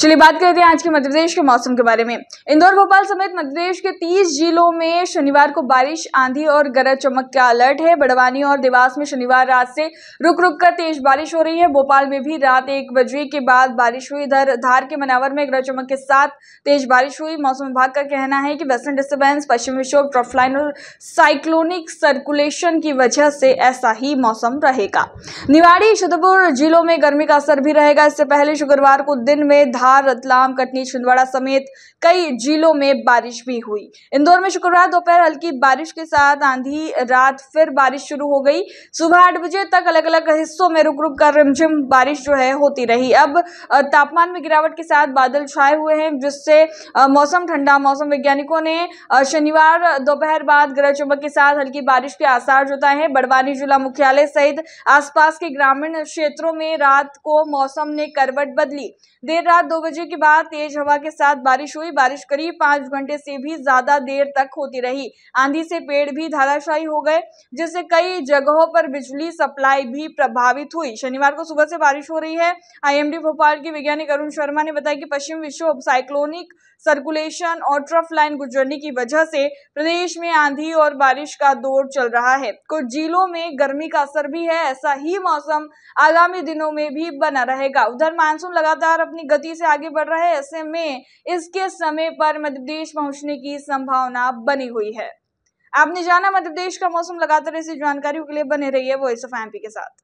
चलिए बात करते हैं आज के मध्यप्रदेश के मौसम के बारे में इंदौर भोपाल समेत मध्यप्रदेश के 30 जिलों में शनिवार को बारिश आंधी और गरज चमक का अलर्ट है बड़वानी और देवास में शनिवार रात से रुक रुक कर तेज बारिश हो रही है भोपाल में भी रात एक बजे के बाद बारिश हुई इधर धार के मनावर में गरज चमक के साथ तेज बारिश हुई मौसम विभाग का कहना है कि वेस्टर्न डिस्टर्बेंस पश्चिम विक्षोभ ट्रफलाइन और साइक्लोनिक सर्कुलेशन की वजह से ऐसा ही मौसम रहेगा निवाड़ी छतरपुर जिलों में गर्मी का असर भी रहेगा इससे पहले शुक्रवार को दिन में धार धार रतलाम कटनी छिंदवाड़ा समेत कई जिलों में बारिश भी हुई इंदौर में शुक्रवार दोपहर हल्की बारिश के साथ आंधी रात फिर बारिश शुरू हो गई सुबह आठ बजे तक अलग अलग हिस्सों में रुक रुक कर रिमझिम बारिश जो है होती रही अब तापमान में गिरावट के साथ बादल छाए हुए हैं जिससे मौसम ठंडा मौसम वैज्ञानिकों ने शनिवार दोपहर बाद गरज चुंबक के साथ हल्की बारिश के आसार जताए हैं बड़वानी जिला मुख्यालय सहित आसपास के ग्रामीण क्षेत्रों में रात को मौसम ने करवट बदली देर रात दो बजे के बाद तेज हवा के साथ बारिश हुई बारिश करीब पांच घंटे से भी ज्यादा देर तक होती रही आंधी से पेड़ भी धाराशाही हो गए जिससे कई जगहों पर बिजली सप्लाई भी प्रभावित हुई शनिवार को सुबह से बारिश हो रही है आईएमडी भोपाल के वैज्ञानिक अरुण शर्मा ने बताया कि पश्चिम विक्षोभ साइक्लोनिक सर्कुलेशन और ट्रफ लाइन गुजरने की वजह से प्रदेश में आंधी और बारिश का दौर चल रहा है कुछ जिलों में गर्मी का असर भी है ऐसा ही मौसम आगामी दिनों में भी बना रहेगा उधर मानसून लगातार अपनी गति से आगे बढ़ रहा है ऐसे में इसके समय पर मध्यप्रदेश पहुंचने की संभावना बनी हुई है आपने जाना मध्यप्रदेश का मौसम लगातार ऐसी जानकारियों के लिए बने रही है वॉइस ऑफ एमपी के साथ